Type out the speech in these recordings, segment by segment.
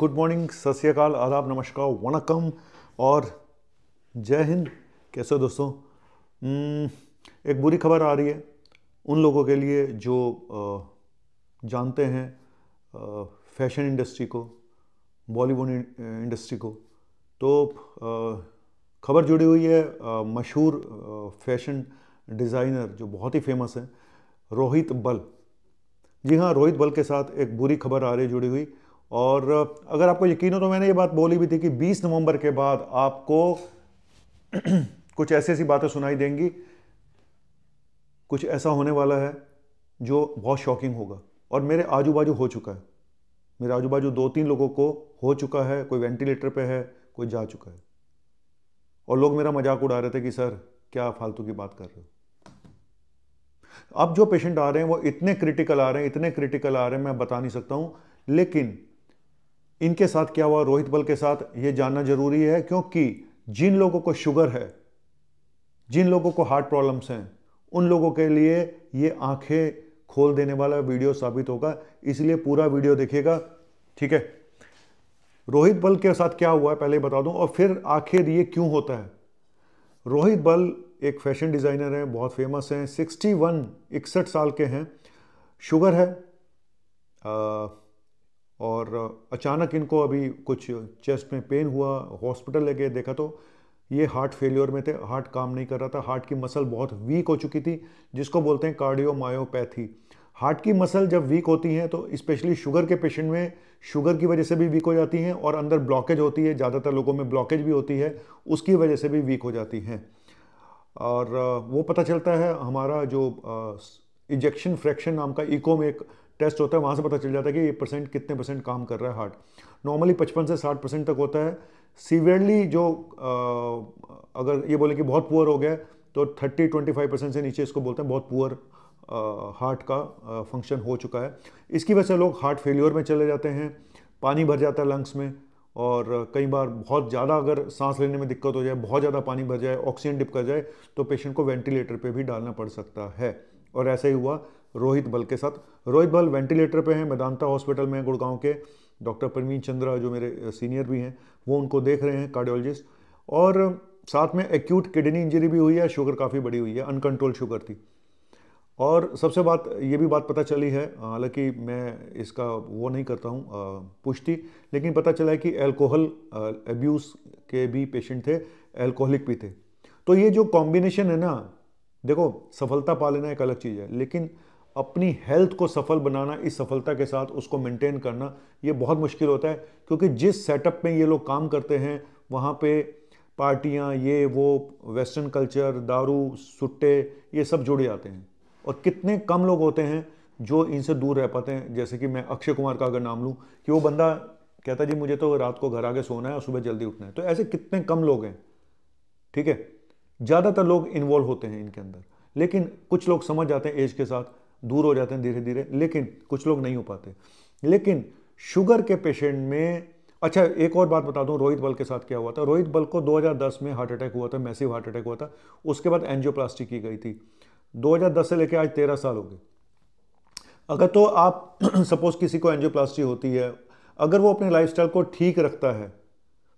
good morning सत श्रीकाल आदाब नमस्कार वनकम और जय हिंद कैसे हो दोस्तों हम्म, एक बुरी खबर आ रही है उन लोगों के लिए जो जानते हैं फैशन इंडस्ट्री को बॉलीवुड इंडस्ट्री को तो खबर जुड़ी हुई है मशहूर फैशन डिज़ाइनर जो बहुत ही फेमस हैं रोहित बल जी हाँ रोहित बल के साथ एक बुरी खबर आ रही जुड़ी हुई और अगर आपको यकीन हो तो मैंने ये बात बोली भी थी कि 20 नवंबर के बाद आपको कुछ ऐसी ऐसी बातें सुनाई देंगी कुछ ऐसा होने वाला है जो बहुत शॉकिंग होगा और मेरे आजू बाजू हो चुका है मेरे आजू बाजू दो तीन लोगों को हो चुका है कोई वेंटिलेटर पे है कोई जा चुका है और लोग मेरा मजाक उड़ा रहे थे कि सर क्या फालतू की बात कर रहे हो अब जो पेशेंट आ रहे हैं वो इतने क्रिटिकल आ रहे हैं इतने क्रिटिकल आ रहे हैं मैं बता नहीं सकता हूं लेकिन इनके साथ क्या हुआ रोहित बल के साथ ये जानना जरूरी है क्योंकि जिन लोगों को शुगर है जिन लोगों को हार्ट प्रॉब्लम्स हैं उन लोगों के लिए ये आंखें खोल देने वाला वीडियो साबित होगा इसलिए पूरा वीडियो देखिएगा ठीक है रोहित बल के साथ क्या हुआ है पहले बता दूं और फिर आखिर ये क्यों होता है रोहित बल एक फैशन डिज़ाइनर हैं बहुत फेमस हैं 61 इकसठ साल के हैं शुगर है आ, और अचानक इनको अभी कुछ चेस्ट में पेन हुआ हॉस्पिटल लेके देखा तो ये हार्ट फेलियर में थे हार्ट काम नहीं कर रहा था हार्ट की मसल बहुत वीक हो चुकी थी जिसको बोलते हैं कार्डियोमायोपैथी हार्ट की मसल जब वीक होती हैं तो स्पेशली शुगर के पेशेंट में शुगर की वजह से भी वीक हो जाती हैं और अंदर ब्लॉकेज होती है ज़्यादातर लोगों में ब्लॉकेज भी होती है उसकी वजह से भी वीक हो जाती हैं और वो पता चलता है हमारा जो इजेक्शन फ्रैक्शन नाम का इको में एक टेस्ट होता है वहाँ से पता चल जाता है कि ये परसेंट कितने परसेंट काम कर रहा है हार्ट नॉर्मली पचपन से साठ परसेंट तक होता है सीवियरली जो आ, अगर ये बोले कि बहुत पुअर हो गया तो थर्टी ट्वेंटी फाइव परसेंट से नीचे इसको बोलते हैं बहुत पुअर हार्ट का फंक्शन हो चुका है इसकी वजह से लोग हार्ट फेल्योर में चले जाते हैं पानी भर जाता है लंग्स में और कई बार बहुत ज़्यादा अगर सांस लेने में दिक्कत हो जाए बहुत ज़्यादा पानी भर जाए ऑक्सीजन डिप कर जाए तो पेशेंट को वेंटिलेटर पे भी डालना पड़ सकता है और ऐसा ही हुआ रोहित बल के साथ रोहित बल वेंटिलेटर पे हैं मेदांता हॉस्पिटल में गुड़गांव के डॉक्टर प्रवीण चंद्रा जो मेरे सीनियर भी हैं वो उनको देख रहे हैं कार्डियोलॉजिस्ट और साथ में एक्यूट किडनी इंजरी भी हुई है शुगर काफ़ी बड़ी हुई है अनकंट्रोल शुगर थी और सबसे बात ये भी बात पता चली है हालांकि मैं इसका वो नहीं करता हूँ पुष्टि लेकिन पता चला है कि एल्कोहल एब्यूज़ के भी पेशेंट थे एल्कोहलिक भी थे तो ये जो कॉम्बिनेशन है ना देखो सफलता पा लेना एक अलग चीज़ है लेकिन अपनी हेल्थ को सफल बनाना इस सफलता के साथ उसको मेंटेन करना ये बहुत मुश्किल होता है क्योंकि जिस सेटअप में ये लोग काम करते हैं वहाँ पे पार्टियाँ ये वो वेस्टर्न कल्चर दारू सुट्टे ये सब जुड़े जाते हैं और कितने कम लोग होते हैं जो इनसे दूर रह पाते हैं जैसे कि मैं अक्षय कुमार का अगर नाम लूँ कि वो बंदा कहता जी मुझे तो रात को घर आके सोना है और सुबह जल्दी उठना है तो ऐसे कितने कम लोग हैं ठीक है ज़्यादातर लोग इन्वॉल्व होते हैं इनके अंदर लेकिन कुछ लोग समझ जाते हैं एज के साथ दूर हो जाते हैं धीरे धीरे लेकिन कुछ लोग नहीं हो पाते लेकिन शुगर के पेशेंट में अच्छा एक और बात बता दूं रोहित बल के साथ क्या हुआ था रोहित बल को 2010 में हार्ट अटैक हुआ था मैसिव हार्ट अटैक हुआ था उसके बाद एनजियोप्लास्टी की गई थी 2010 से लेकर आज तेरह साल हो गए अगर तो आप सपोज किसी को एनजियोप्लास्टी होती है अगर वो अपनी लाइफस्टाइल को ठीक रखता है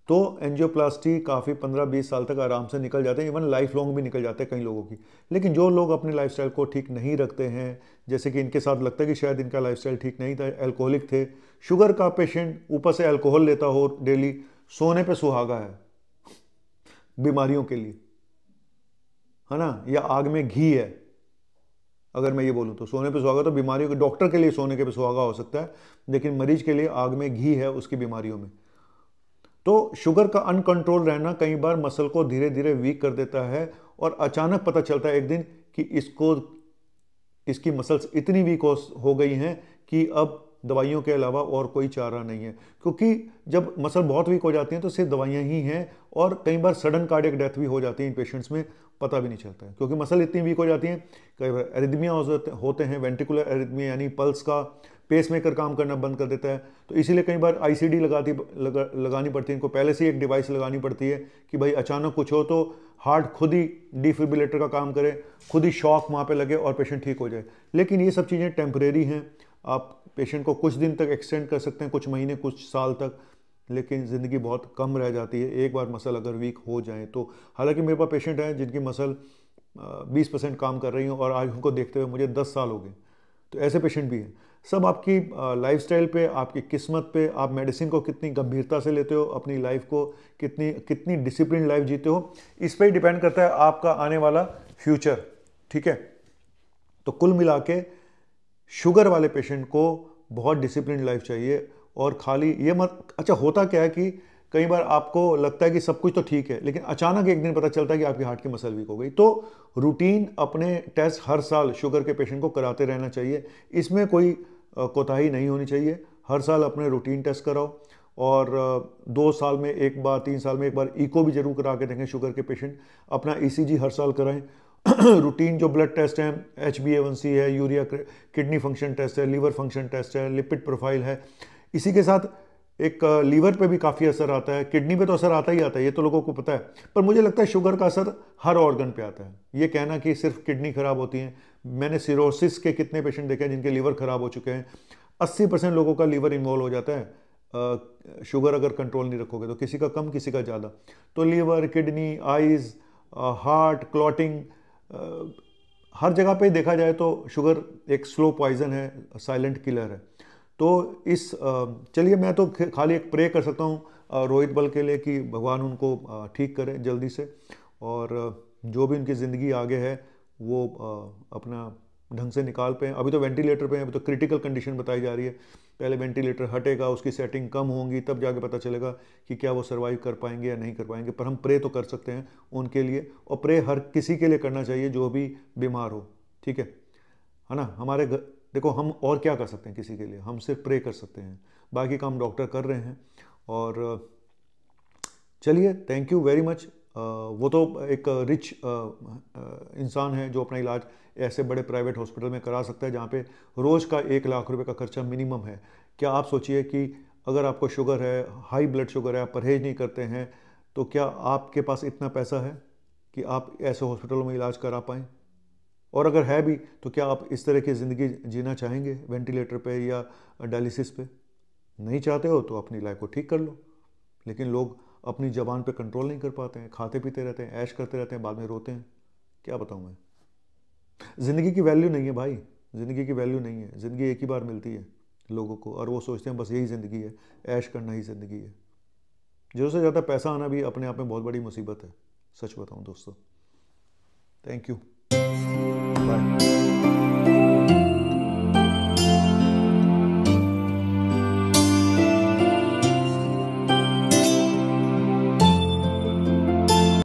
तो एनजियोप्लास्टी काफ़ी 15-20 साल तक आराम से निकल जाते हैं इवन लाइफ लॉन्ग भी निकल जाते हैं कई लोगों की लेकिन जो लोग अपनी लाइफस्टाइल को ठीक नहीं रखते हैं जैसे कि इनके साथ लगता है कि शायद इनका लाइफस्टाइल ठीक नहीं था एल्कोहलिक थे शुगर का पेशेंट ऊपर से एल्कोहल लेता हो डेली सोने पर सुहागा है बीमारियों के लिए है ना या आग में घी है अगर मैं ये बोलूँ तो सोने पे सुहागा तो बीमारियों के डॉक्टर के लिए सोने के पे सुहागा हो सकता है लेकिन मरीज के लिए आग में घी है उसकी बीमारियों में तो शुगर का अनकंट्रोल रहना कई बार मसल को धीरे धीरे वीक कर देता है और अचानक पता चलता है एक दिन कि इसको इसकी मसल्स इतनी वीक हो गई हैं कि अब दवाइयों के अलावा और कोई चारा नहीं है क्योंकि जब मसल बहुत वीक हो जाती हैं तो सिर्फ दवाइयाँ ही हैं और कई बार सडन कार्डियक डेथ भी हो जाती है इन पेशेंट्स में पता भी नहीं चलता है क्योंकि मसल इतनी वीक हो जाती हैं कई बार एरिदमिया होते हैं वेंटिकुलर एरिदमिया यानी पल्स का पेसमेकर काम करना बंद कर देता है तो इसीलिए कई बार आईसीडी लगाती लगा, लगानी पड़ती है इनको पहले से ही एक डिवाइस लगानी पड़ती है कि भाई अचानक कुछ हो तो हार्ट खुद ही डिफिबिलेटर का काम करे खुद ही शॉक वहाँ पर लगे और पेशेंट ठीक हो जाए लेकिन ये सब चीज़ें टेम्परेरी हैं आप पेशेंट को कुछ दिन तक एक्सटेंड कर सकते हैं कुछ महीने कुछ साल तक लेकिन ज़िंदगी बहुत कम रह जाती है एक बार मसल अगर वीक हो जाए तो हालांकि मेरे पास पेशेंट हैं जिनकी मसल 20 परसेंट काम कर रही हूँ और आज उनको देखते हुए मुझे 10 साल हो गए तो ऐसे पेशेंट भी हैं सब आपकी लाइफ स्टाइल पर आपकी किस्मत पे आप मेडिसिन को कितनी गंभीरता से लेते हो अपनी लाइफ को कितनी कितनी डिसिप्लिन लाइफ जीते हो इस पर ही डिपेंड करता है आपका आने वाला फ्यूचर ठीक है तो कुल मिला के शुगर वाले पेशेंट को बहुत डिसिप्लिन लाइफ चाहिए और खाली ये मत अच्छा होता क्या है कि कई बार आपको लगता है कि सब कुछ तो ठीक है लेकिन अचानक एक दिन पता चलता है कि आपकी हार्ट की मसल वीक हो गई तो रूटीन अपने टेस्ट हर साल शुगर के पेशेंट को कराते रहना चाहिए इसमें कोई कोताही नहीं होनी चाहिए हर साल अपने रूटीन टेस्ट कराओ और दो साल में एक बार तीन साल में एक बार इको भी जरूर करा के देखें शुगर के पेशेंट अपना ई e हर साल कराएं रूटीन जो ब्लड टेस्ट हैं H B A one C है यूरिया किडनी फंक्शन टेस्ट है लीवर फंक्शन टेस्ट है लिपिड प्रोफाइल है इसी के साथ एक लीवर पे भी काफ़ी असर आता है किडनी पे तो असर आता ही आता है ये तो लोगों को पता है पर मुझे लगता है शुगर का असर हर ऑर्गन पे आता है ये कहना कि सिर्फ किडनी खराब होती है मैंने सिरोसिस के कितने पेशेंट देखे हैं जिनके लीवर खराब हो चुके हैं अस्सी परसेंट लोगों का लीवर इन्वॉल्व हो जाता है शुगर अगर कंट्रोल नहीं रखोगे तो किसी का कम किसी का ज़्यादा तो liver kidney eyes heart clotting हर जगह पर देखा जाए तो शुगर एक स्लो पॉइजन है साइलेंट किलर है तो इस चलिए मैं तो खाली एक प्रे कर सकता हूँ रोहित बल के लिए कि भगवान उनको ठीक करें जल्दी से और जो भी उनकी ज़िंदगी आगे है वो अपना ढंग से निकाल पाएँ अभी तो वेंटिलेटर पे हैं अभी तो क्रिटिकल कंडीशन बताई जा रही है पहले वेंटिलेटर हटेगा उसकी सेटिंग कम होंगी तब जाके पता चलेगा कि क्या वो सर्वाइव कर पाएंगे या नहीं कर पाएंगे पर हम प्रे तो कर सकते हैं उनके लिए और प्रे हर किसी के लिए करना चाहिए जो भी बीमार हो ठीक है है ना हमारे घर देखो हम और क्या कर सकते हैं किसी के लिए हम सिर्फ प्रे कर सकते हैं बाकी काम डॉक्टर कर रहे हैं और चलिए थैंक यू वेरी मच वो तो एक रिच इंसान है जो अपना इलाज ऐसे बड़े प्राइवेट हॉस्पिटल में करा सकता है जहाँ पे रोज़ का एक लाख रुपए का खर्चा मिनिमम है क्या आप सोचिए कि अगर आपको शुगर है हाई ब्लड शुगर है आप परहेज नहीं करते हैं तो क्या आपके पास इतना पैसा है कि आप ऐसे हॉस्पिटलों में इलाज करा पाएँ और अगर है भी तो क्या आप इस तरह की ज़िंदगी जीना चाहेंगे वेंटिलेटर पे या डायलिसिस पे नहीं चाहते हो तो अपनी लाइफ को ठीक कर लो लेकिन लोग अपनी जबान पे कंट्रोल नहीं कर पाते हैं खाते पीते रहते हैं ऐश करते रहते हैं बाद में रोते हैं क्या बताऊँ मैं ज़िंदगी की वैल्यू नहीं है भाई ज़िंदगी की वैल्यू नहीं है ज़िंदगी एक ही बार मिलती है लोगों को और वो सोचते हैं बस यही ज़िंदगी है ऐश करना ही ज़िंदगी है जो से ज़्यादा पैसा आना भी अपने आप में बहुत बड़ी मुसीबत है सच बताऊँ दोस्तों थैंक यू 喂。